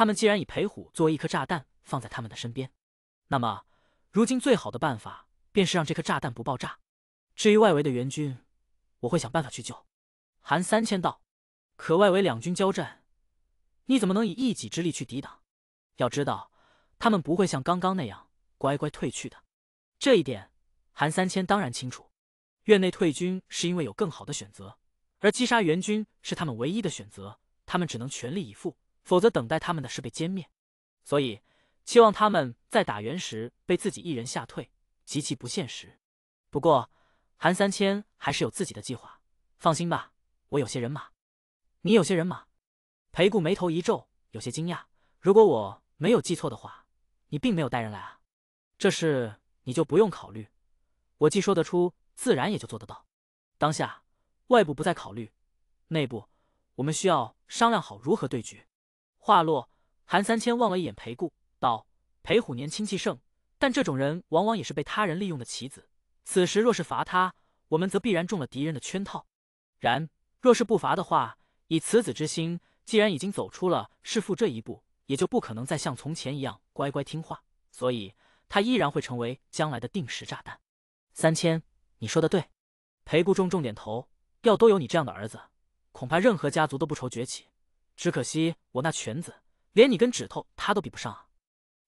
他们既然以裴虎作为一颗炸弹放在他们的身边，那么如今最好的办法便是让这颗炸弹不爆炸。至于外围的援军，我会想办法去救。韩三千道，可外围两军交战，你怎么能以一己之力去抵挡？要知道，他们不会像刚刚那样乖乖退去的。这一点，韩三千当然清楚。院内退军是因为有更好的选择，而击杀援军是他们唯一的选择，他们只能全力以赴。否则，等待他们的是被歼灭。所以，期望他们在打援时被自己一人吓退，极其不现实。不过，韩三千还是有自己的计划。放心吧，我有些人马，你有些人马。裴固眉头一皱，有些惊讶。如果我没有记错的话，你并没有带人来啊？这事你就不用考虑。我既说得出，自然也就做得到。当下，外部不再考虑，内部，我们需要商量好如何对局。话落，韩三千望了一眼裴固，道：“裴虎年轻气盛，但这种人往往也是被他人利用的棋子。此时若是罚他，我们则必然中了敌人的圈套。然若是不罚的话，以此子之心，既然已经走出了弑父这一步，也就不可能再像从前一样乖乖听话，所以他依然会成为将来的定时炸弹。”三千，你说的对。裴固重重点头，要都有你这样的儿子，恐怕任何家族都不愁崛起。只可惜我那犬子连你根指头他都比不上啊！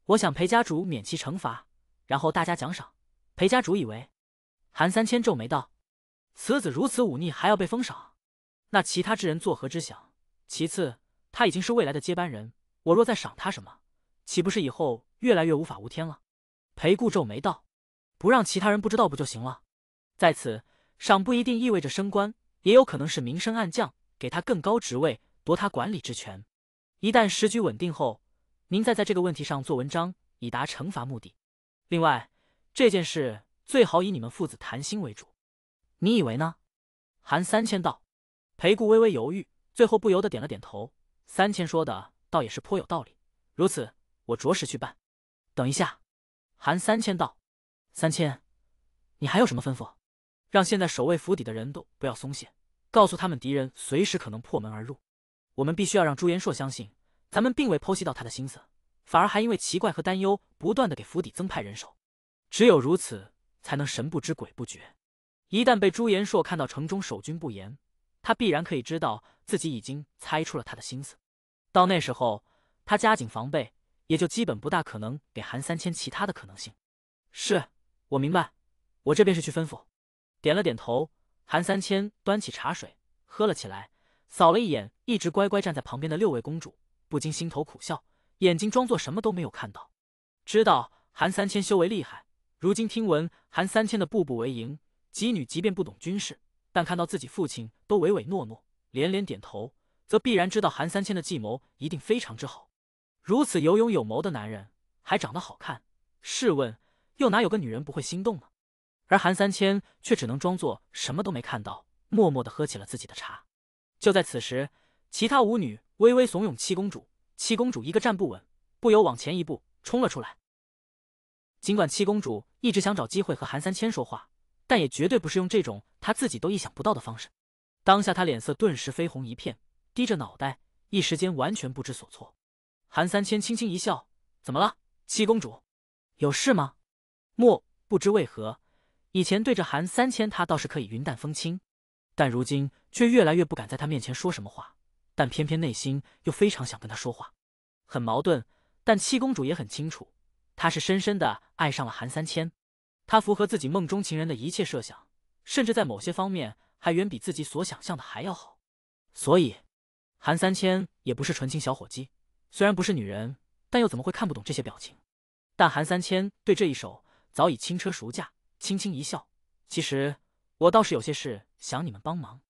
我想裴家主免其惩罚，然后大家奖赏。裴家主以为，韩三千皱眉道：“此子如此忤逆，还要被封赏？那其他之人作何之想？其次，他已经是未来的接班人，我若再赏他什么，岂不是以后越来越无法无天了？”裴固皱眉道：“不让其他人不知道不就行了？在此，赏不一定意味着升官，也有可能是明升暗降，给他更高职位。”夺他管理之权，一旦时局稳定后，您再在这个问题上做文章，以达惩罚目的。另外，这件事最好以你们父子谈心为主，你以为呢？韩三千道，裴固微微犹豫，最后不由得点了点头。三千说的倒也是颇有道理，如此我着实去办。等一下，韩三千道，三千，你还有什么吩咐？让现在守卫府邸的人都不要松懈，告诉他们敌人随时可能破门而入。我们必须要让朱延硕相信，咱们并未剖析到他的心思，反而还因为奇怪和担忧，不断的给府邸增派人手。只有如此，才能神不知鬼不觉。一旦被朱延硕看到城中守军不严，他必然可以知道自己已经猜出了他的心思。到那时候，他加紧防备，也就基本不大可能给韩三千其他的可能性。是我明白，我这便是去吩咐。点了点头，韩三千端起茶水喝了起来。扫了一眼一直乖乖站在旁边的六位公主，不禁心头苦笑，眼睛装作什么都没有看到。知道韩三千修为厉害，如今听闻韩三千的步步为营，几女即便不懂军事，但看到自己父亲都唯唯诺诺，连连点头，则必然知道韩三千的计谋一定非常之好。如此有勇有谋的男人，还长得好看，试问又哪有个女人不会心动呢？而韩三千却只能装作什么都没看到，默默地喝起了自己的茶。就在此时，其他舞女微微怂恿七公主，七公主一个站不稳，不由往前一步冲了出来。尽管七公主一直想找机会和韩三千说话，但也绝对不是用这种她自己都意想不到的方式。当下她脸色顿时绯红一片，低着脑袋，一时间完全不知所措。韩三千轻轻一笑：“怎么了，七公主？有事吗？”莫不知为何，以前对着韩三千，他倒是可以云淡风轻，但如今……却越来越不敢在他面前说什么话，但偏偏内心又非常想跟他说话，很矛盾。但七公主也很清楚，她是深深的爱上了韩三千，他符合自己梦中情人的一切设想，甚至在某些方面还远比自己所想象的还要好。所以，韩三千也不是纯情小伙计，虽然不是女人，但又怎么会看不懂这些表情？但韩三千对这一手早已轻车熟驾，轻轻一笑。其实，我倒是有些事想你们帮忙。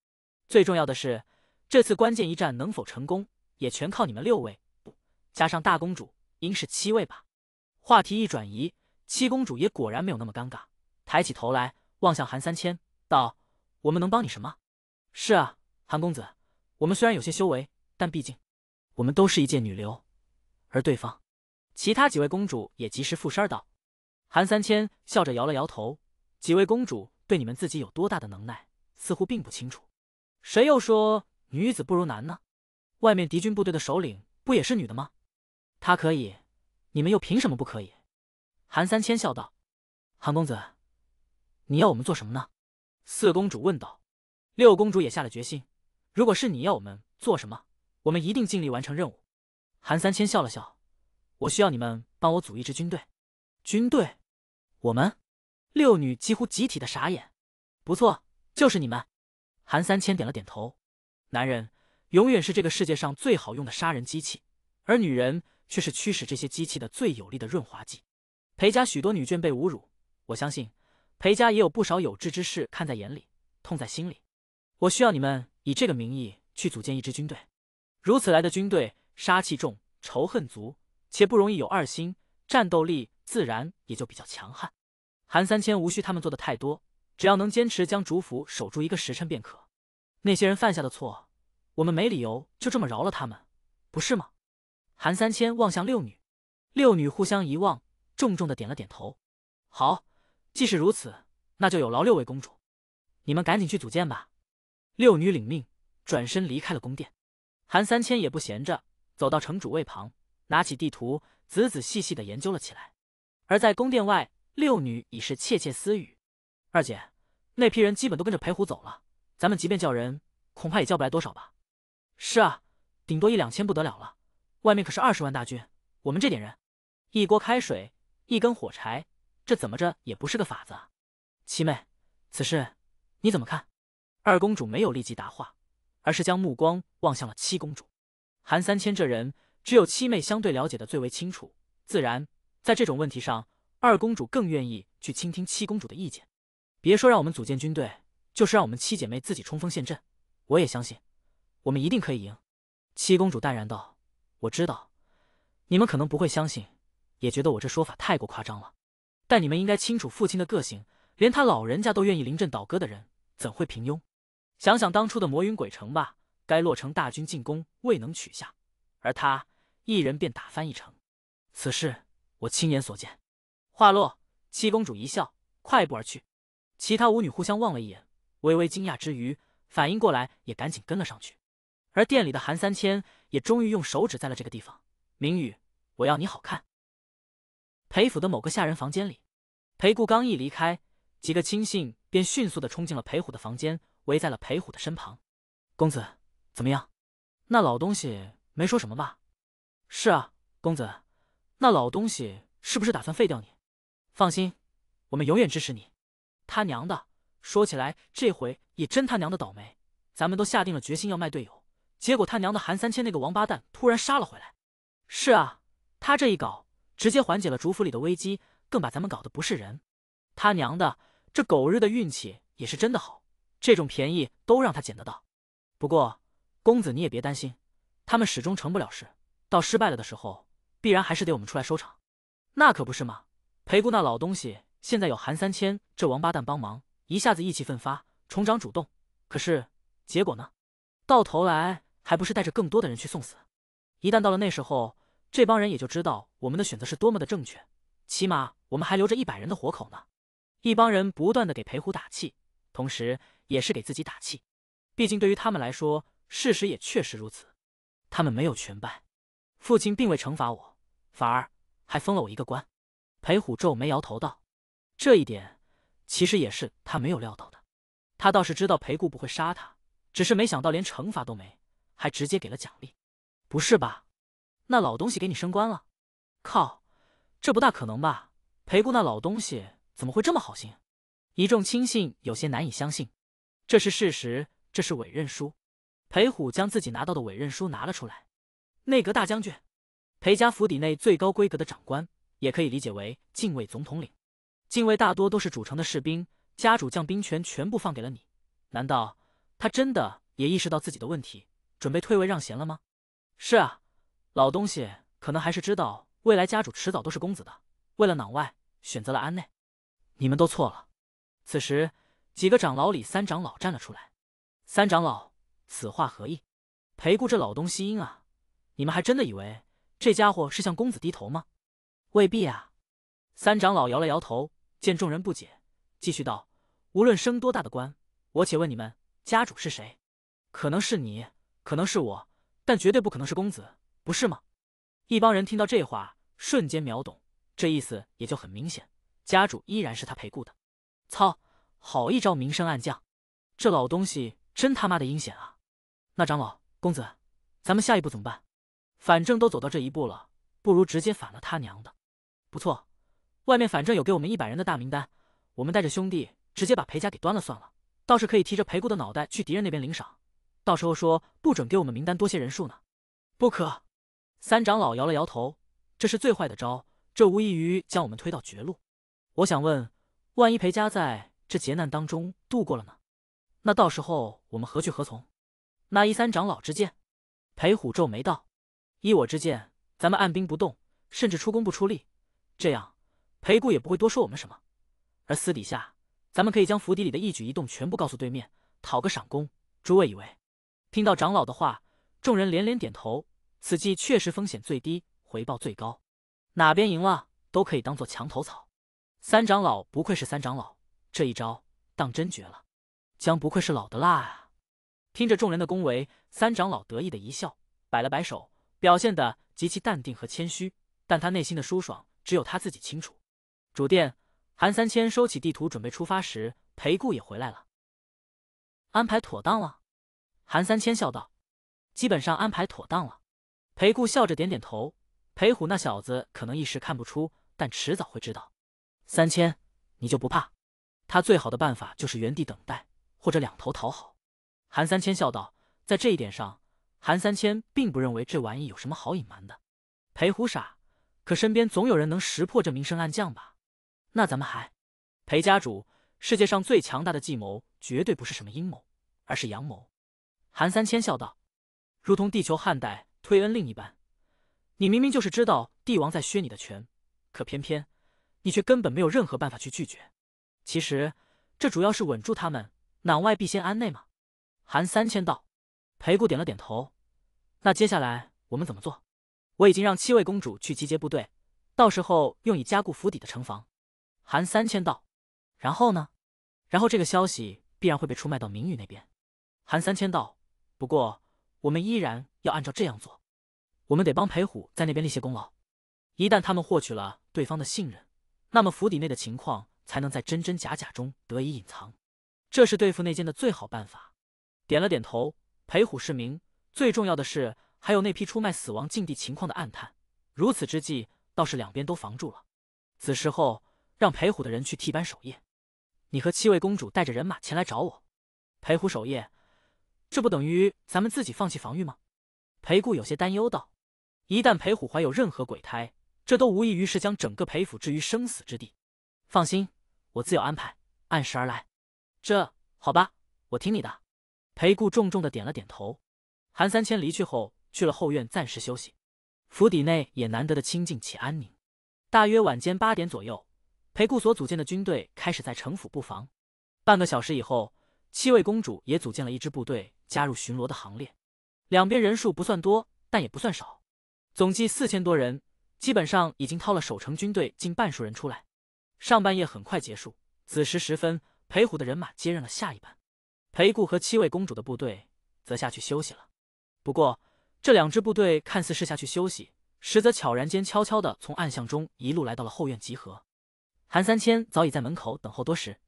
最重要的是，这次关键一战能否成功，也全靠你们六位，不加上大公主，应是七位吧？话题一转移，七公主也果然没有那么尴尬，抬起头来望向韩三千，道：“我们能帮你什么？”“是啊，韩公子，我们虽然有些修为，但毕竟我们都是一介女流，而对方……”其他几位公主也及时附身道。韩三千笑着摇了摇头，几位公主对你们自己有多大的能耐，似乎并不清楚。谁又说女子不如男呢？外面敌军部队的首领不也是女的吗？她可以，你们又凭什么不可以？韩三千笑道：“韩公子，你要我们做什么呢？”四公主问道。六公主也下了决心：“如果是你要我们做什么，我们一定尽力完成任务。”韩三千笑了笑：“我需要你们帮我组一支军队。军队？我们？”六女几乎集体的傻眼。不错，就是你们。韩三千点了点头。男人永远是这个世界上最好用的杀人机器，而女人却是驱使这些机器的最有力的润滑剂。裴家许多女眷被侮辱，我相信裴家也有不少有志之士看在眼里，痛在心里。我需要你们以这个名义去组建一支军队。如此来的军队，杀气重，仇恨足，且不容易有二心，战斗力自然也就比较强悍。韩三千无需他们做的太多，只要能坚持将主府守住一个时辰便可。那些人犯下的错，我们没理由就这么饶了他们，不是吗？韩三千望向六女，六女互相一望，重重的点了点头。好，既是如此，那就有劳六位公主，你们赶紧去组建吧。六女领命，转身离开了宫殿。韩三千也不闲着，走到城主位旁，拿起地图，仔仔细细的研究了起来。而在宫殿外，六女已是窃窃私语：“二姐，那批人基本都跟着裴虎走了。”咱们即便叫人，恐怕也叫不来多少吧。是啊，顶多一两千，不得了了。外面可是二十万大军，我们这点人，一锅开水，一根火柴，这怎么着也不是个法子。七妹，此事你怎么看？二公主没有立即答话，而是将目光望向了七公主。韩三千这人，只有七妹相对了解的最为清楚，自然在这种问题上，二公主更愿意去倾听七公主的意见。别说让我们组建军队。就是让我们七姐妹自己冲锋陷阵，我也相信，我们一定可以赢。七公主淡然道：“我知道，你们可能不会相信，也觉得我这说法太过夸张了。但你们应该清楚父亲的个性，连他老人家都愿意临阵倒戈的人，怎会平庸？想想当初的魔云鬼城吧，该洛城大军进攻未能取下，而他一人便打翻一城，此事我亲眼所见。”话落，七公主一笑，快步而去。其他舞女互相望了一眼。微微惊讶之余，反应过来也赶紧跟了上去。而店里的韩三千也终于用手指在了这个地方。明宇，我要你好看。裴府的某个下人房间里，裴顾刚一离开，几个亲信便迅速的冲进了裴虎的房间，围在了裴虎的身旁。公子，怎么样？那老东西没说什么吧？是啊，公子，那老东西是不是打算废掉你？放心，我们永远支持你。他娘的！说起来，这回也真他娘的倒霉，咱们都下定了决心要卖队友，结果他娘的韩三千那个王八蛋突然杀了回来。是啊，他这一搞，直接缓解了主府里的危机，更把咱们搞得不是人。他娘的，这狗日的运气也是真的好，这种便宜都让他捡得到。不过公子你也别担心，他们始终成不了事，到失败了的时候，必然还是得我们出来收场。那可不是吗？裴姑那老东西现在有韩三千这王八蛋帮忙。一下子意气奋发，重掌主动，可是结果呢？到头来还不是带着更多的人去送死？一旦到了那时候，这帮人也就知道我们的选择是多么的正确，起码我们还留着一百人的活口呢。一帮人不断的给裴虎打气，同时也是给自己打气。毕竟对于他们来说，事实也确实如此，他们没有全败。父亲并未惩罚我，反而还封了我一个官。裴虎皱眉摇头道：“这一点。”其实也是他没有料到的，他倒是知道裴固不会杀他，只是没想到连惩罚都没，还直接给了奖励，不是吧？那老东西给你升官了？靠，这不大可能吧？裴固那老东西怎么会这么好心？一众亲信有些难以相信，这是事实，这是委任书。裴虎将自己拿到的委任书拿了出来。内阁大将军，裴家府邸内最高规格的长官，也可以理解为禁卫总统领。禁卫大多都是主城的士兵，家主将兵权全部放给了你，难道他真的也意识到自己的问题，准备退位让贤了吗？是啊，老东西可能还是知道未来家主迟早都是公子的，为了攘外选择了安内。你们都错了。此时，几个长老里三长老站了出来。三长老，此话何意？裴固这老东西，啊，你们还真的以为这家伙是向公子低头吗？未必啊。三长老摇了摇头。见众人不解，继续道：“无论升多大的官，我且问你们，家主是谁？可能是你，可能是我，但绝对不可能是公子，不是吗？”一帮人听到这话，瞬间秒懂，这意思也就很明显，家主依然是他陪顾的。操，好一招明升暗降，这老东西真他妈的阴险啊！那长老、公子，咱们下一步怎么办？反正都走到这一步了，不如直接反了他娘的！不错。外面反正有给我们一百人的大名单，我们带着兄弟直接把裴家给端了算了，倒是可以提着裴姑的脑袋去敌人那边领赏。到时候说不准给我们名单多些人数呢。不可，三长老摇了摇头，这是最坏的招，这无异于将我们推到绝路。我想问，万一裴家在这劫难当中度过了呢？那到时候我们何去何从？那一三长老之见？裴虎皱眉道：“依我之见，咱们按兵不动，甚至出工不出力，这样。”裴固也不会多说我们什么，而私底下，咱们可以将府邸里的一举一动全部告诉对面，讨个赏功。诸位以为？听到长老的话，众人连连点头。此计确实风险最低，回报最高，哪边赢了都可以当做墙头草。三长老不愧是三长老，这一招当真绝了。将不愧是老的辣啊！听着众人的恭维，三长老得意的一笑，摆了摆手，表现的极其淡定和谦虚，但他内心的舒爽只有他自己清楚。主殿，韩三千收起地图，准备出发时，裴固也回来了。安排妥当了，韩三千笑道：“基本上安排妥当了。”裴固笑着点点头。裴虎那小子可能一时看不出，但迟早会知道。三千，你就不怕他？最好的办法就是原地等待，或者两头讨好。韩三千笑道：“在这一点上，韩三千并不认为这玩意有什么好隐瞒的。裴虎傻，可身边总有人能识破这名声暗将吧？”那咱们还，裴家主，世界上最强大的计谋，绝对不是什么阴谋，而是阳谋。韩三千笑道：“如同地球汉代推恩令一般，你明明就是知道帝王在削你的权，可偏偏你却根本没有任何办法去拒绝。其实这主要是稳住他们，攘外必先安内嘛。”韩三千道。裴固点了点头。那接下来我们怎么做？我已经让七位公主去集结部队，到时候用以加固府邸的城防。韩三千道：“然后呢？然后这个消息必然会被出卖到明宇那边。”韩三千道：“不过我们依然要按照这样做，我们得帮裴虎在那边立些功劳。一旦他们获取了对方的信任，那么府邸内的情况才能在真真假假中得以隐藏。这是对付内奸的最好办法。”点了点头，裴虎是明。最重要的是，还有那批出卖死亡禁地情况的暗探。如此之计，倒是两边都防住了。此时后。让裴虎的人去替班守夜，你和七位公主带着人马前来找我。裴虎守夜，这不等于咱们自己放弃防御吗？裴固有些担忧道：“一旦裴虎怀有任何鬼胎，这都无异于是将整个裴府置于生死之地。”放心，我自有安排，按时而来。这好吧，我听你的。裴固重重的点了点头。韩三千离去后，去了后院暂时休息。府邸内也难得的清静且安宁。大约晚间八点左右。裴固所组建的军队开始在城府布防。半个小时以后，七位公主也组建了一支部队，加入巡逻的行列。两边人数不算多，但也不算少，总计四千多人，基本上已经掏了守城军队近半数人出来。上半夜很快结束，子时时分，裴虎的人马接任了下一班，裴固和七位公主的部队则下去休息了。不过，这两支部队看似是下去休息，实则悄然间悄悄的从暗巷中一路来到了后院集合。韩三千早已在门口等候多时，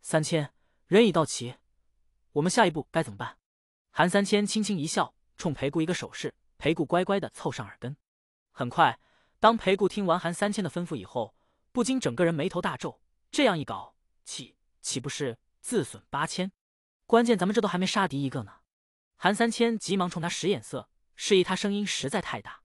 三千人已到齐，我们下一步该怎么办？韩三千轻轻一笑，冲裴固一个手势，裴固乖乖的凑上耳根。很快，当裴固听完韩三千的吩咐以后，不禁整个人眉头大皱。这样一搞，岂岂不是自损八千？关键咱们这都还没杀敌一个呢。韩三千急忙冲他使眼色，示意他声音实在太大。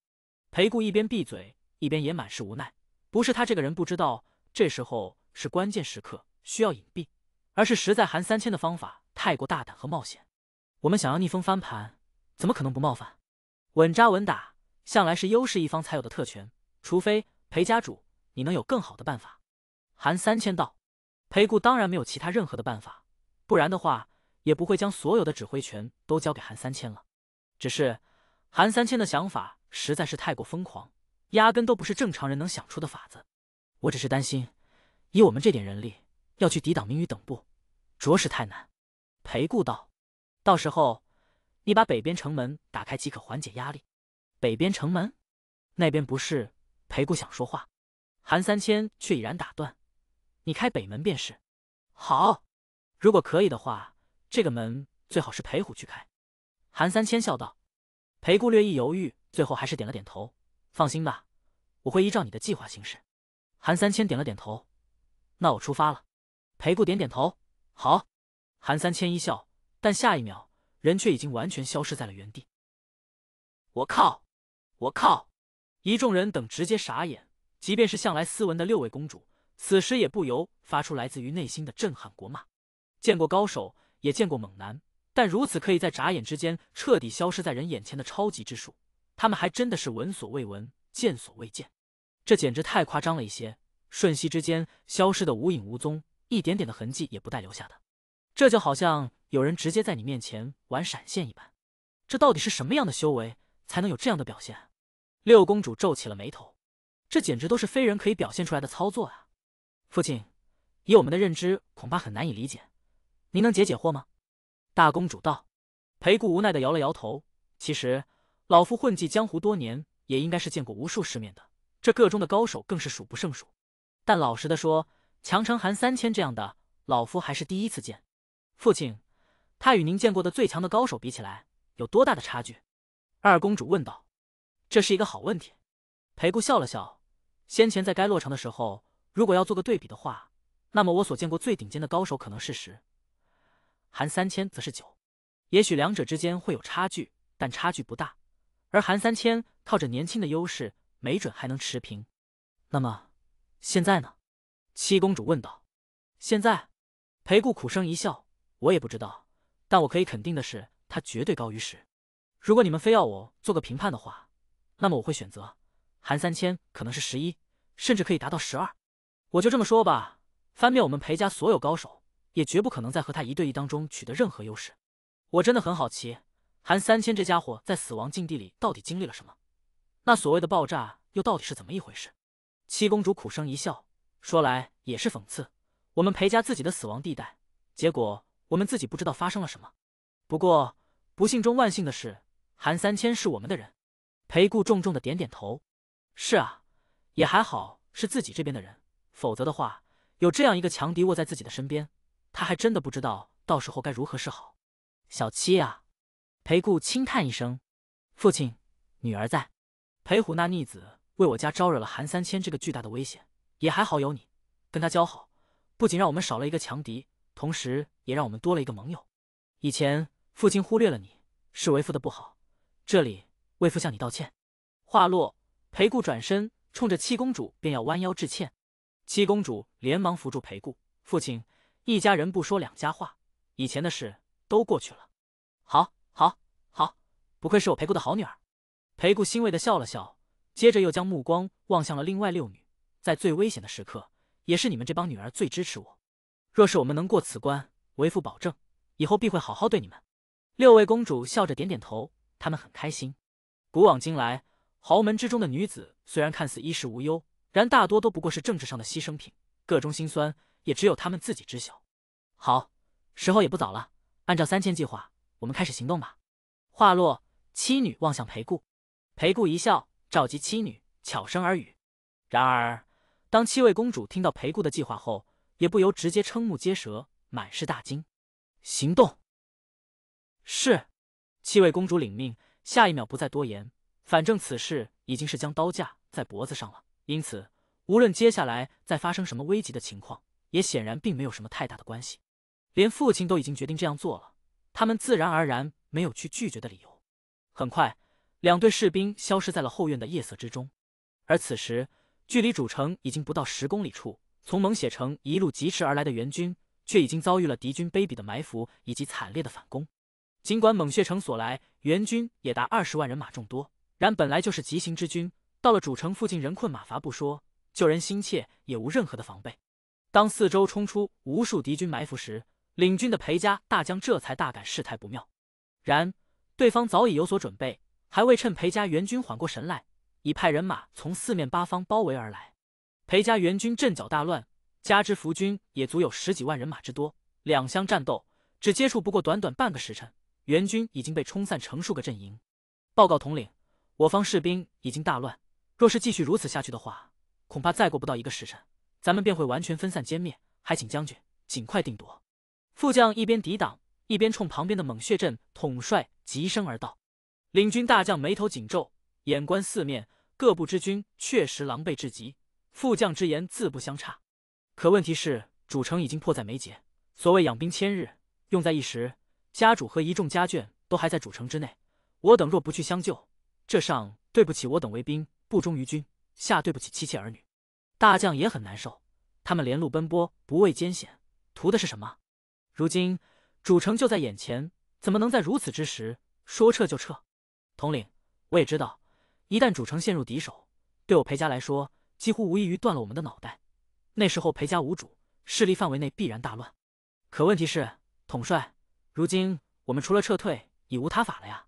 裴固一边闭嘴，一边也满是无奈。不是他这个人不知道。这时候是关键时刻，需要隐蔽，而是实在韩三千的方法太过大胆和冒险。我们想要逆风翻盘，怎么可能不冒犯？稳扎稳打向来是优势一方才有的特权，除非裴家主你能有更好的办法。韩三千道，裴固当然没有其他任何的办法，不然的话也不会将所有的指挥权都交给韩三千了。只是韩三千的想法实在是太过疯狂，压根都不是正常人能想出的法子。我只是担心，以我们这点人力要去抵挡明宇等部，着实太难。裴固道：“到时候你把北边城门打开即可缓解压力。”北边城门？那边不是裴固想说话，韩三千却已然打断：“你开北门便是。”好，如果可以的话，这个门最好是裴虎去开。韩三千笑道：“裴固略一犹豫，最后还是点了点头。放心吧，我会依照你的计划行事。”韩三千点了点头，那我出发了。裴固点点头，好。韩三千一笑，但下一秒人却已经完全消失在了原地。我靠！我靠！一众人等直接傻眼，即便是向来斯文的六位公主，此时也不由发出来自于内心的震撼国骂。见过高手，也见过猛男，但如此可以在眨眼之间彻底消失在人眼前的超级之术，他们还真的是闻所未闻，见所未见。这简直太夸张了一些，瞬息之间消失的无影无踪，一点点的痕迹也不带留下的。这就好像有人直接在你面前玩闪现一般。这到底是什么样的修为才能有这样的表现？六公主皱起了眉头，这简直都是非人可以表现出来的操作啊！父亲，以我们的认知恐怕很难以理解，您能解解惑吗？大公主道。裴固无奈的摇了摇头。其实老夫混迹江湖多年，也应该是见过无数世面的。这个中的高手更是数不胜数，但老实的说，强成韩三千这样的老夫还是第一次见。父亲，他与您见过的最强的高手比起来，有多大的差距？二公主问道。这是一个好问题。裴顾笑了笑。先前在该洛城的时候，如果要做个对比的话，那么我所见过最顶尖的高手可能是十，韩三千则是九。也许两者之间会有差距，但差距不大。而韩三千靠着年轻的优势。没准还能持平，那么现在呢？七公主问道。现在，裴固苦声一笑：“我也不知道，但我可以肯定的是，他绝对高于十。如果你们非要我做个评判的话，那么我会选择韩三千可能是十一，甚至可以达到十二。我就这么说吧。翻遍我们裴家所有高手，也绝不可能在和他一对一当中取得任何优势。我真的很好奇，韩三千这家伙在死亡禁地里到底经历了什么。”那所谓的爆炸又到底是怎么一回事？七公主苦声一笑，说来也是讽刺，我们裴家自己的死亡地带，结果我们自己不知道发生了什么。不过不幸中万幸的是，韩三千是我们的人。裴固重重的点点头。是啊，也还好是自己这边的人，否则的话，有这样一个强敌卧在自己的身边，他还真的不知道到时候该如何是好。小七呀，裴固轻叹一声，父亲，女儿在。裴虎那逆子为我家招惹了韩三千这个巨大的危险，也还好有你跟他交好，不仅让我们少了一个强敌，同时也让我们多了一个盟友。以前父亲忽略了你，是为父的不好，这里为父向你道歉。话落，裴固转身冲着七公主便要弯腰致歉，七公主连忙扶住裴固，父亲，一家人不说两家话，以前的事都过去了。好，好，好，不愧是我裴固的好女儿。裴固欣慰地笑了笑，接着又将目光望向了另外六女。在最危险的时刻，也是你们这帮女儿最支持我。若是我们能过此关，为父保证，以后必会好好对你们。六位公主笑着点点头，她们很开心。古往今来，豪门之中的女子虽然看似衣食无忧，然大多都不过是政治上的牺牲品，各中心酸也只有她们自己知晓。好，时候也不早了，按照三千计划，我们开始行动吧。话落，七女望向裴固。裴固一笑，召集妻女，悄声耳语。然而，当七位公主听到裴固的计划后，也不由直接瞠目结舌，满是大惊。行动是七位公主领命，下一秒不再多言。反正此事已经是将刀架在脖子上了，因此无论接下来再发生什么危急的情况，也显然并没有什么太大的关系。连父亲都已经决定这样做了，他们自然而然没有去拒绝的理由。很快。两队士兵消失在了后院的夜色之中，而此时距离主城已经不到十公里处，从蒙血城一路疾驰而来的援军，却已经遭遇了敌军卑鄙的埋伏以及惨烈的反攻。尽管蒙血城所来援军也达二十万人马众多，然本来就是急行之军，到了主城附近，人困马乏不说，救人心切也无任何的防备。当四周冲出无数敌军埋伏时，领军的裴家大将这才大感事态不妙，然对方早已有所准备。还未趁裴家援军缓过神来，已派人马从四面八方包围而来。裴家援军阵脚大乱，加之伏军也足有十几万人马之多，两相战斗只接触不过短短半个时辰，援军已经被冲散成数个阵营。报告统领，我方士兵已经大乱，若是继续如此下去的话，恐怕再过不到一个时辰，咱们便会完全分散歼灭。还请将军尽快定夺。副将一边抵挡，一边冲旁边的猛血阵统帅急声而道。领军大将眉头紧皱，眼观四面，各部之军确实狼狈至极。副将之言自不相差，可问题是主城已经迫在眉睫。所谓养兵千日，用在一时。家主和一众家眷都还在主城之内，我等若不去相救，这上对不起我等为兵不忠于君，下对不起妻妾儿女。大将也很难受，他们连路奔波，不畏艰险，图的是什么？如今主城就在眼前，怎么能在如此之时说撤就撤？统领，我也知道，一旦主城陷入敌手，对我裴家来说，几乎无异于断了我们的脑袋。那时候，裴家无主，势力范围内必然大乱。可问题是，统帅，如今我们除了撤退，已无他法了呀。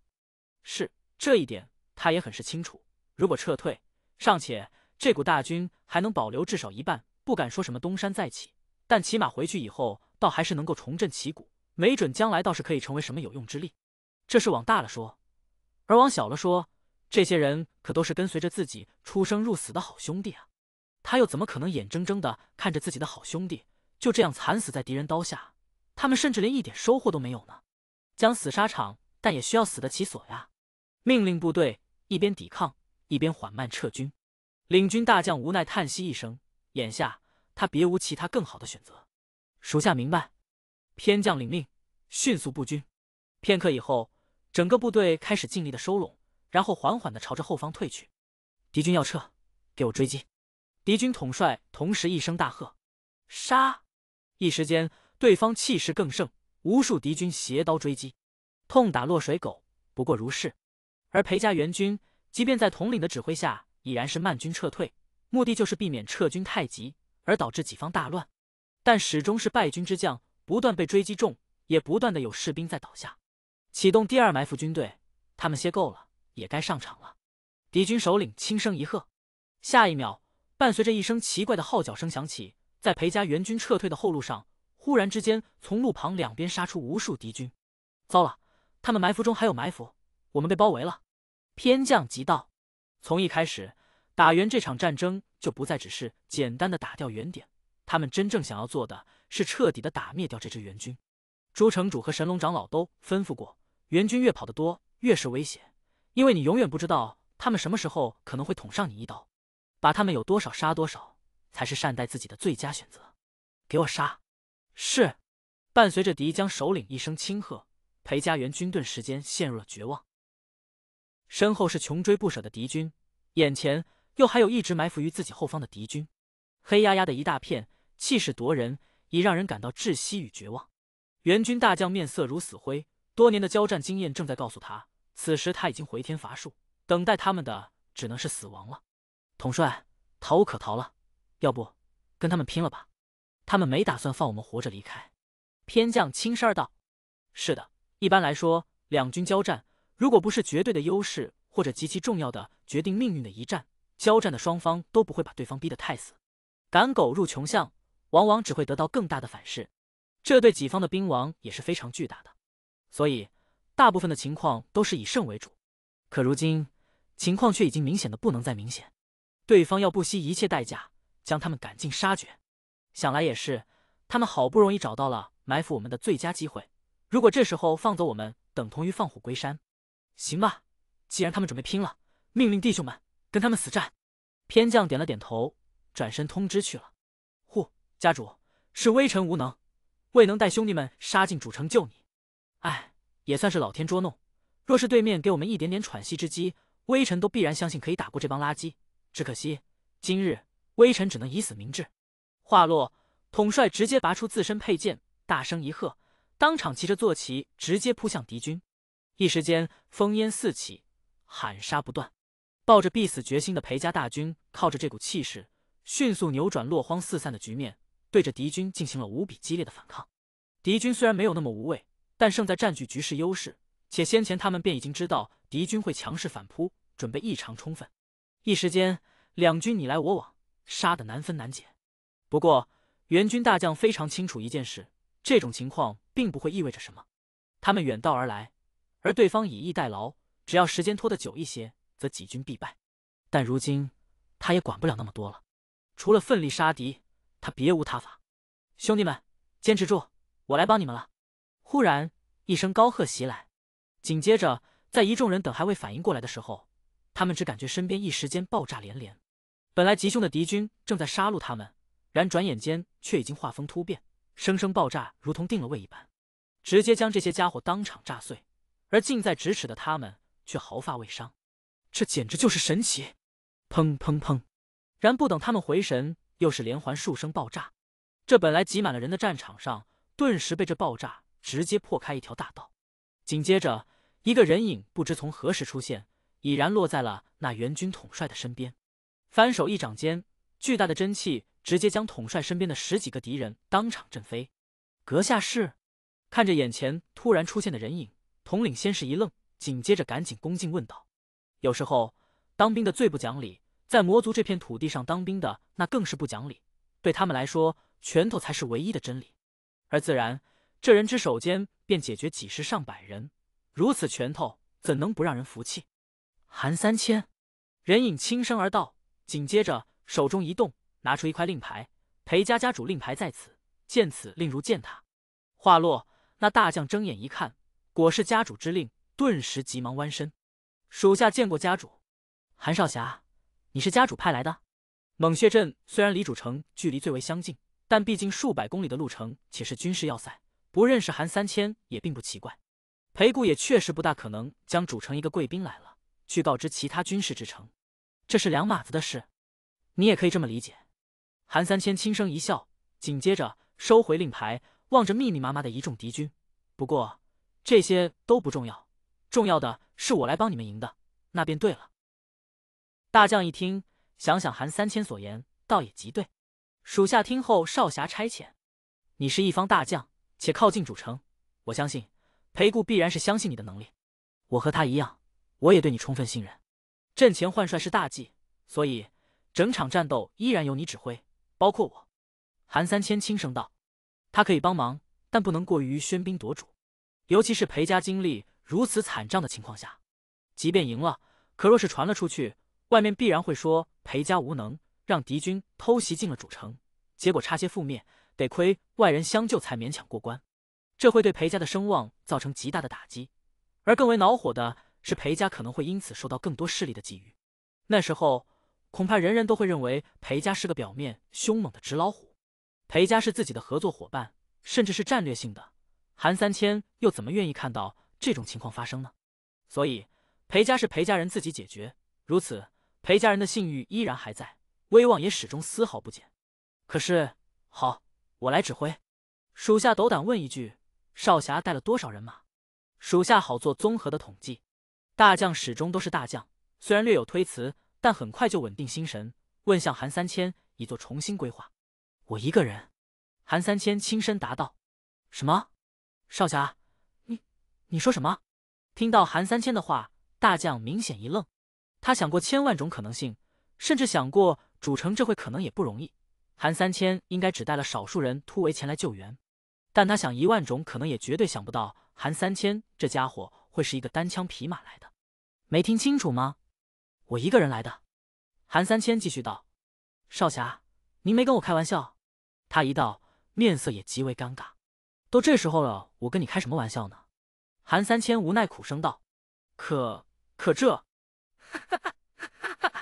是，这一点他也很是清楚。如果撤退，尚且这股大军还能保留至少一半，不敢说什么东山再起，但起码回去以后，倒还是能够重振旗鼓，没准将来倒是可以成为什么有用之力。这是往大了说。而往小了说：“这些人可都是跟随着自己出生入死的好兄弟啊！他又怎么可能眼睁睁的看着自己的好兄弟就这样惨死在敌人刀下？他们甚至连一点收获都没有呢！将死沙场，但也需要死得其所呀！”命令部队一边抵抗，一边缓慢撤军。领军大将无奈叹息一声，眼下他别无其他更好的选择。属下明白，偏将领命，迅速布军。片刻以后。整个部队开始尽力的收拢，然后缓缓的朝着后方退去。敌军要撤，给我追击！敌军统帅同时一声大喝：“杀！”一时间，对方气势更盛，无数敌军携刀追击，痛打落水狗。不过如是，而裴家援军，即便在统领的指挥下，已然是慢军撤退，目的就是避免撤军太急而导致己方大乱。但始终是败军之将，不断被追击中，也不断的有士兵在倒下。启动第二埋伏军队，他们歇够了，也该上场了。敌军首领轻声一喝，下一秒，伴随着一声奇怪的号角声响起，在裴家援军撤退的后路上，忽然之间从路旁两边杀出无数敌军。糟了，他们埋伏中还有埋伏，我们被包围了。偏将急道：“从一开始打援这场战争，就不再只是简单的打掉原点，他们真正想要做的是彻底的打灭掉这支援军。”朱城主和神龙长老都吩咐过。援军越跑得多，越是危险，因为你永远不知道他们什么时候可能会捅上你一刀。把他们有多少杀多少，才是善待自己的最佳选择。给我杀！是。伴随着敌将首领一声轻喝，裴家援军顿时间陷入了绝望。身后是穷追不舍的敌军，眼前又还有一直埋伏于自己后方的敌军，黑压压的一大片，气势夺人，已让人感到窒息与绝望。援军大将面色如死灰。多年的交战经验正在告诉他，此时他已经回天乏术，等待他们的只能是死亡了。统帅，逃无可逃了，要不跟他们拼了吧？他们没打算放我们活着离开。偏将青山道：“是的，一般来说，两军交战，如果不是绝对的优势，或者极其重要的决定命运的一战，交战的双方都不会把对方逼得太死。赶狗入穷巷，往往只会得到更大的反噬，这对己方的兵王也是非常巨大的。”所以，大部分的情况都是以胜为主，可如今情况却已经明显的不能再明显，对方要不惜一切代价将他们赶尽杀绝。想来也是，他们好不容易找到了埋伏我们的最佳机会，如果这时候放走我们，等同于放虎归山。行吧，既然他们准备拼了，命令弟兄们跟他们死战。偏将点了点头，转身通知去了。呼，家主，是微臣无能，未能带兄弟们杀进主城救你。哎，也算是老天捉弄。若是对面给我们一点点喘息之机，微臣都必然相信可以打过这帮垃圾。只可惜今日，微臣只能以死明志。话落，统帅直接拔出自身佩剑，大声一喝，当场骑着坐骑直接扑向敌军。一时间，烽烟四起，喊杀不断。抱着必死决心的裴家大军，靠着这股气势，迅速扭转落荒四散的局面，对着敌军进行了无比激烈的反抗。敌军虽然没有那么无畏。但胜在占据局势优势，且先前他们便已经知道敌军会强势反扑，准备异常充分。一时间，两军你来我往，杀得难分难解。不过，援军大将非常清楚一件事：这种情况并不会意味着什么。他们远道而来，而对方以逸待劳，只要时间拖得久一些，则几军必败。但如今，他也管不了那么多了，除了奋力杀敌，他别无他法。兄弟们，坚持住，我来帮你们了。忽然。一声高喝袭来，紧接着，在一众人等还未反应过来的时候，他们只感觉身边一时间爆炸连连。本来极凶的敌军正在杀戮他们，然转眼间却已经画风突变，声声爆炸如同定了位一般，直接将这些家伙当场炸碎。而近在咫尺的他们却毫发未伤，这简直就是神奇！砰砰砰！然不等他们回神，又是连环数声爆炸。这本来挤满了人的战场上，顿时被这爆炸。直接破开一条大道，紧接着，一个人影不知从何时出现，已然落在了那援军统帅的身边。翻手一掌间，巨大的真气直接将统帅身边的十几个敌人当场震飞。阁下是？看着眼前突然出现的人影，统领先是一愣，紧接着赶紧恭敬问道：“有时候当兵的最不讲理，在魔族这片土地上当兵的那更是不讲理，对他们来说，拳头才是唯一的真理。”而自然。这人之手间便解决几十上百人，如此拳头怎能不让人服气？韩三千，人影轻声而道，紧接着手中一动，拿出一块令牌。裴家家主令牌在此，见此令如见他。话落，那大将睁眼一看，果是家主之令，顿时急忙弯身，属下见过家主。韩少侠，你是家主派来的？猛血阵虽然离主城距离最为相近，但毕竟数百公里的路程，且是军事要塞。不认识韩三千也并不奇怪，裴固也确实不大可能将主城一个贵宾来了去告知其他军事之城，这是两码子的事，你也可以这么理解。韩三千轻声一笑，紧接着收回令牌，望着密密麻麻的一众敌军。不过这些都不重要，重要的是我来帮你们赢的，那便对了。大将一听，想想韩三千所言，倒也极对。属下听后，少侠差遣。你是一方大将。且靠近主城，我相信裴固必然是相信你的能力。我和他一样，我也对你充分信任。阵前换帅是大忌，所以整场战斗依然由你指挥，包括我。韩三千轻声道：“他可以帮忙，但不能过于喧宾夺主，尤其是裴家经历如此惨仗的情况下，即便赢了，可若是传了出去，外面必然会说裴家无能，让敌军偷袭进了主城，结果差些覆灭。”得亏外人相救才勉强过关，这会对裴家的声望造成极大的打击。而更为恼火的是，裴家可能会因此受到更多势力的觊觎。那时候，恐怕人人都会认为裴家是个表面凶猛的纸老虎。裴家是自己的合作伙伴，甚至是战略性的。韩三千又怎么愿意看到这种情况发生呢？所以，裴家是裴家人自己解决。如此，裴家人的信誉依然还在，威望也始终丝毫不减。可是，好。我来指挥，属下斗胆问一句，少侠带了多少人马？属下好做综合的统计。大将始终都是大将，虽然略有推辞，但很快就稳定心神，问向韩三千，以做重新规划。我一个人。韩三千轻声答道：“什么？少侠，你，你说什么？”听到韩三千的话，大将明显一愣，他想过千万种可能性，甚至想过主城这会可能也不容易。韩三千应该只带了少数人突围前来救援，但他想一万种可能也绝对想不到，韩三千这家伙会是一个单枪匹马来的。没听清楚吗？我一个人来的。韩三千继续道：“少侠，您没跟我开玩笑？”他一到，面色也极为尴尬。都这时候了，我跟你开什么玩笑呢？韩三千无奈苦声道：“可可这……”哈哈哈哈哈。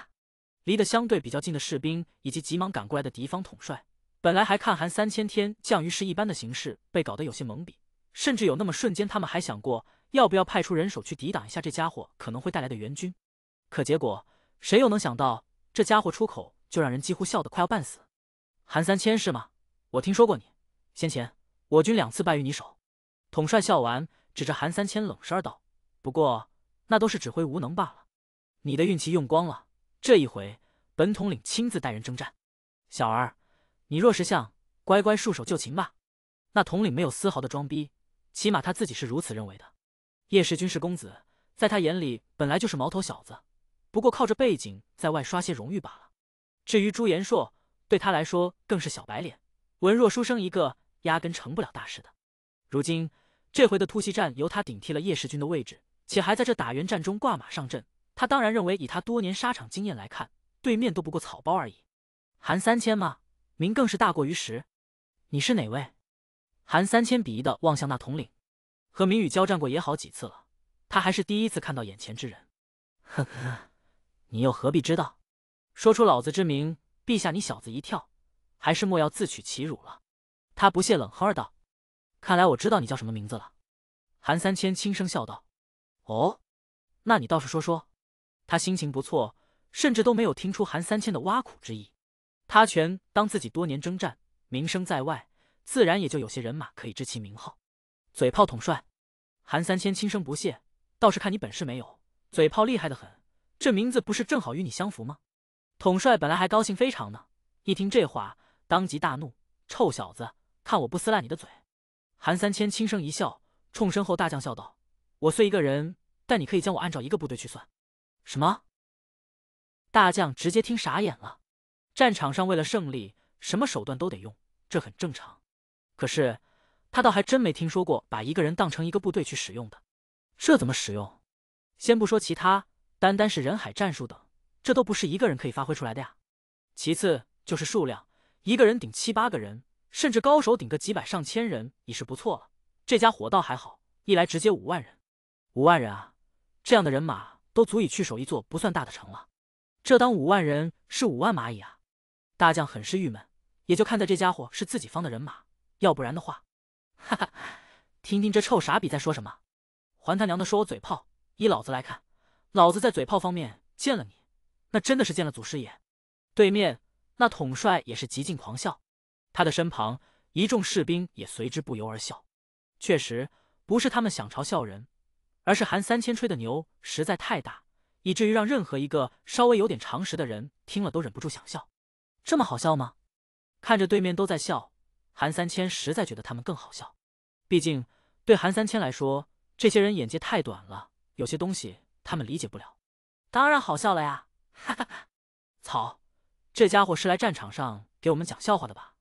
离得相对比较近的士兵，以及急忙赶过来的敌方统帅，本来还看韩三千天降于是一般的形势，被搞得有些懵逼，甚至有那么瞬间，他们还想过要不要派出人手去抵挡一下这家伙可能会带来的援军。可结果，谁又能想到，这家伙出口就让人几乎笑得快要半死。韩三千是吗？我听说过你，先前我军两次败于你手。统帅笑完，指着韩三千冷声道：“不过那都是指挥无能罢了，你的运气用光了。”这一回，本统领亲自带人征战。小儿，你若是相，乖乖束手就擒吧。那统领没有丝毫的装逼，起码他自己是如此认为的。叶世军是公子，在他眼里本来就是毛头小子，不过靠着背景在外刷些荣誉罢了。至于朱延硕，对他来说更是小白脸，文弱书生一个，压根成不了大事的。如今这回的突袭战由他顶替了叶世军的位置，且还在这打援战中挂马上阵。他当然认为，以他多年沙场经验来看，对面都不过草包而已。韩三千吗？名更是大过于实。你是哪位？韩三千鄙夷的望向那统领，和明宇交战过也好几次了，他还是第一次看到眼前之人。呵呵，你又何必知道？说出老子之名，吓你小子一跳，还是莫要自取其辱了。他不屑冷哼道：“看来我知道你叫什么名字了。”韩三千轻声笑道：“哦，那你倒是说说。”他心情不错，甚至都没有听出韩三千的挖苦之意，他权当自己多年征战，名声在外，自然也就有些人马可以知其名号。嘴炮统帅，韩三千轻声不屑，倒是看你本事没有。嘴炮厉害的很，这名字不是正好与你相符吗？统帅本来还高兴非常呢，一听这话，当即大怒：“臭小子，看我不撕烂你的嘴！”韩三千轻声一笑，冲身后大将笑道：“我虽一个人，但你可以将我按照一个部队去算。”什么？大将直接听傻眼了。战场上为了胜利，什么手段都得用，这很正常。可是他倒还真没听说过把一个人当成一个部队去使用的。这怎么使用？先不说其他，单单是人海战术等，这都不是一个人可以发挥出来的呀。其次就是数量，一个人顶七八个人，甚至高手顶个几百上千人已是不错了。这家伙倒还好，一来直接五万人，五万人啊！这样的人马。都足以去守一座不算大的城了，这当五万人是五万蚂蚁啊！大将很是郁闷，也就看在这家伙是自己方的人马，要不然的话，哈哈！听听这臭傻比在说什么，还他娘的说我嘴炮，依老子来看，老子在嘴炮方面见了你，那真的是见了祖师爷！对面那统帅也是极尽狂笑，他的身旁一众士兵也随之不由而笑。确实不是他们想嘲笑人。而是韩三千吹的牛实在太大，以至于让任何一个稍微有点常识的人听了都忍不住想笑。这么好笑吗？看着对面都在笑，韩三千实在觉得他们更好笑。毕竟对韩三千来说，这些人眼界太短了，有些东西他们理解不了。当然好笑了呀，哈哈哈！草，这家伙是来战场上给我们讲笑话的吧？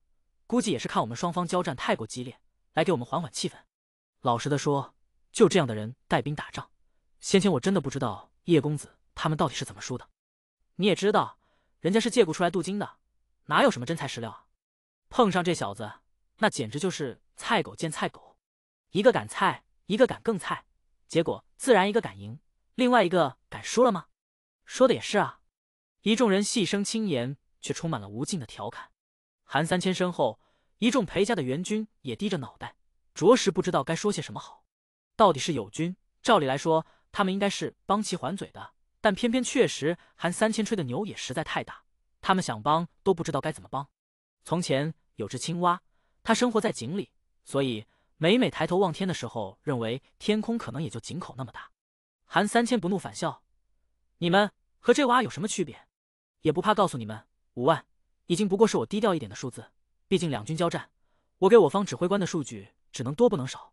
估计也是看我们双方交战太过激烈，来给我们缓缓气氛。老实的说。就这样的人带兵打仗，先前我真的不知道叶公子他们到底是怎么输的。你也知道，人家是借故出来镀金的，哪有什么真材实料啊！碰上这小子，那简直就是菜狗见菜狗，一个敢菜，一个敢更菜，结果自然一个敢赢，另外一个敢输了吗？说的也是啊！一众人细声轻言，却充满了无尽的调侃。韩三千身后一众裴家的援军也低着脑袋，着实不知道该说些什么好。到底是友军，照理来说，他们应该是帮其还嘴的，但偏偏确实韩三千吹的牛也实在太大，他们想帮都不知道该怎么帮。从前有只青蛙，它生活在井里，所以每每抬头望天的时候，认为天空可能也就井口那么大。韩三千不怒反笑：“你们和这蛙有什么区别？也不怕告诉你们，五万已经不过是我低调一点的数字，毕竟两军交战，我给我方指挥官的数据只能多不能少。”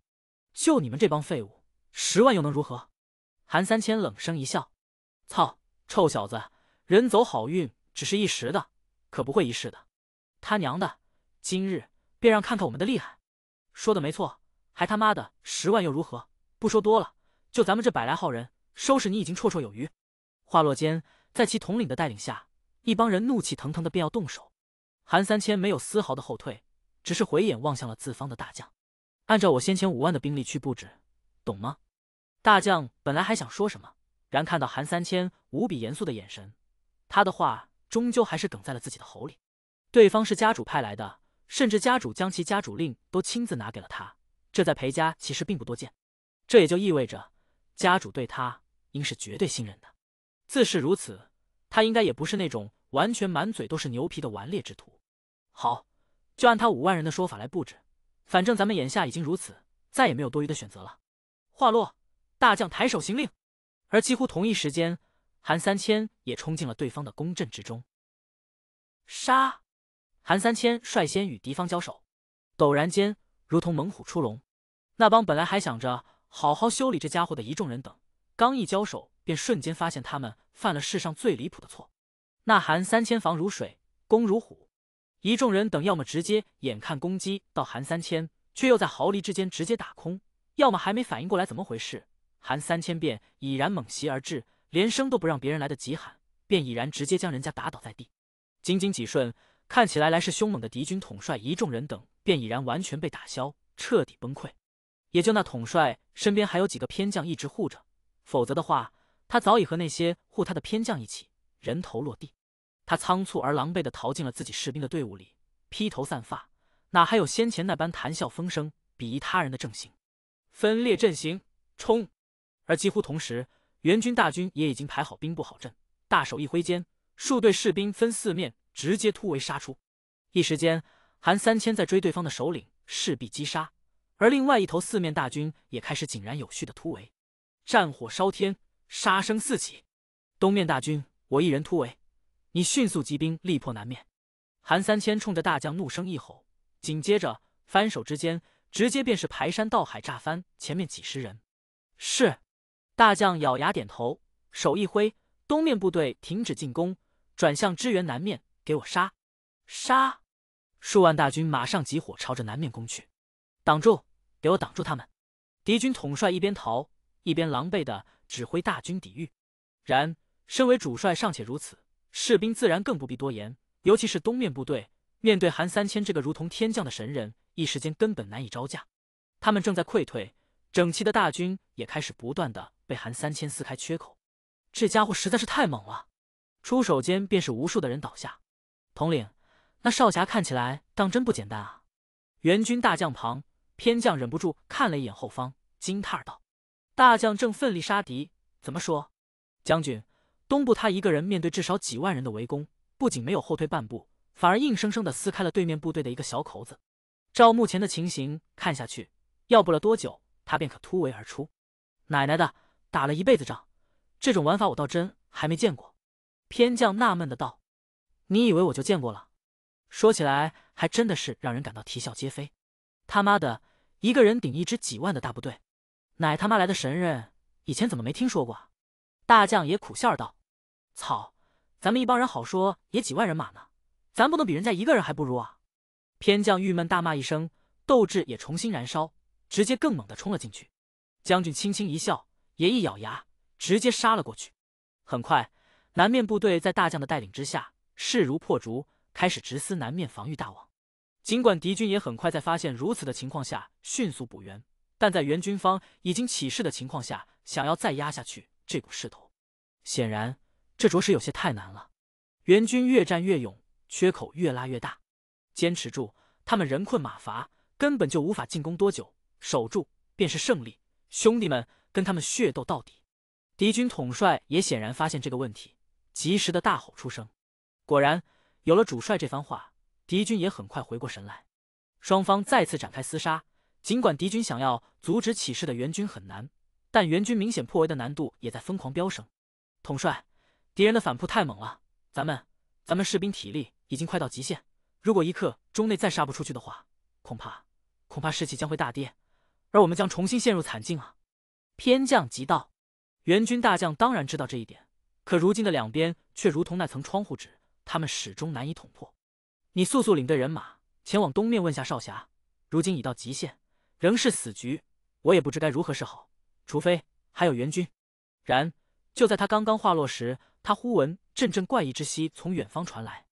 就你们这帮废物，十万又能如何？韩三千冷声一笑：“操，臭小子，人走好运只是一时的，可不会一世的。他娘的，今日便让看看我们的厉害。”说的没错，还他妈的十万又如何？不说多了，就咱们这百来号人，收拾你已经绰绰有余。话落间，在其统领的带领下，一帮人怒气腾腾的便要动手。韩三千没有丝毫的后退，只是回眼望向了自方的大将。按照我先前五万的兵力去布置，懂吗？大将本来还想说什么，然看到韩三千无比严肃的眼神，他的话终究还是哽在了自己的喉里。对方是家主派来的，甚至家主将其家主令都亲自拿给了他，这在裴家其实并不多见。这也就意味着家主对他应是绝对信任的。自是如此，他应该也不是那种完全满嘴都是牛皮的顽劣之徒。好，就按他五万人的说法来布置。反正咱们眼下已经如此，再也没有多余的选择了。话落，大将抬手行令，而几乎同一时间，韩三千也冲进了对方的攻阵之中。杀！韩三千率先与敌方交手，陡然间如同猛虎出笼。那帮本来还想着好好修理这家伙的一众人等，刚一交手便瞬间发现他们犯了世上最离谱的错。那韩三千防如水，攻如虎。一众人等，要么直接眼看攻击到韩三千，却又在毫厘之间直接打空；要么还没反应过来怎么回事，韩三千便已然猛袭而至，连声都不让别人来得及喊，便已然直接将人家打倒在地。仅仅几瞬，看起来来势凶猛的敌军统帅一众人等，便已然完全被打消，彻底崩溃。也就那统帅身边还有几个偏将一直护着，否则的话，他早已和那些护他的偏将一起人头落地。他仓促而狼狈地逃进了自己士兵的队伍里，披头散发，哪还有先前那般谈笑风生、鄙夷他人的阵型？分裂阵型，冲！而几乎同时，援军大军也已经排好兵布好阵，大手一挥间，数队士兵分四面直接突围杀出。一时间，韩三千在追对方的首领，势必击杀；而另外一头四面大军也开始井然有序的突围。战火烧天，杀声四起。东面大军，我一人突围。你迅速集兵，力破南面。”韩三千冲着大将怒声一吼，紧接着翻手之间，直接便是排山倒海炸翻前面几十人。是，大将咬牙点头，手一挥，东面部队停止进攻，转向支援南面，给我杀！杀！数万大军马上集火朝着南面攻去，挡住，给我挡住他们！敌军统帅一边逃一边狼狈的指挥大军抵御，然身为主帅尚且如此。士兵自然更不必多言，尤其是东面部队，面对韩三千这个如同天降的神人，一时间根本难以招架。他们正在溃退，整齐的大军也开始不断的被韩三千撕开缺口。这家伙实在是太猛了，出手间便是无数的人倒下。统领，那少侠看起来当真不简单啊！援军大将旁偏将忍不住看了一眼后方，惊叹道：“大将正奋力杀敌，怎么说？”将军。东部，他一个人面对至少几万人的围攻，不仅没有后退半步，反而硬生生的撕开了对面部队的一个小口子。照目前的情形看下去，要不了多久，他便可突围而出。奶奶的，打了一辈子仗，这种玩法我倒真还没见过。偏将纳闷的道：“你以为我就见过了？说起来，还真的是让人感到啼笑皆非。他妈的，一个人顶一支几万的大部队，奶他妈来的神人，以前怎么没听说过？”大将也苦笑道。操！咱们一帮人好说也几万人马呢，咱不能比人家一个人还不如啊！偏将郁闷大骂一声，斗志也重新燃烧，直接更猛的冲了进去。将军轻轻一笑，也一咬牙，直接杀了过去。很快，南面部队在大将的带领之下势如破竹，开始直撕南面防御大网。尽管敌军也很快在发现如此的情况下迅速补援，但在援军方已经起势的情况下，想要再压下去这股势头，显然。这着实有些太难了，援军越战越勇，缺口越拉越大，坚持住！他们人困马乏，根本就无法进攻多久，守住便是胜利。兄弟们，跟他们血斗到底！敌军统帅也显然发现这个问题，及时的大吼出声。果然，有了主帅这番话，敌军也很快回过神来，双方再次展开厮杀。尽管敌军想要阻止起事的援军很难，但援军明显破围的难度也在疯狂飙升。统帅。敌人的反扑太猛了，咱们，咱们士兵体力已经快到极限，如果一刻钟内再杀不出去的话，恐怕，恐怕士气将会大跌，而我们将重新陷入惨境啊！偏将急道：“援军大将当然知道这一点，可如今的两边却如同那层窗户纸，他们始终难以捅破。你速速领队人马前往东面问下少侠，如今已到极限，仍是死局，我也不知该如何是好，除非还有援军，然。”就在他刚刚话落时，他忽闻阵阵怪异之息从远方传来。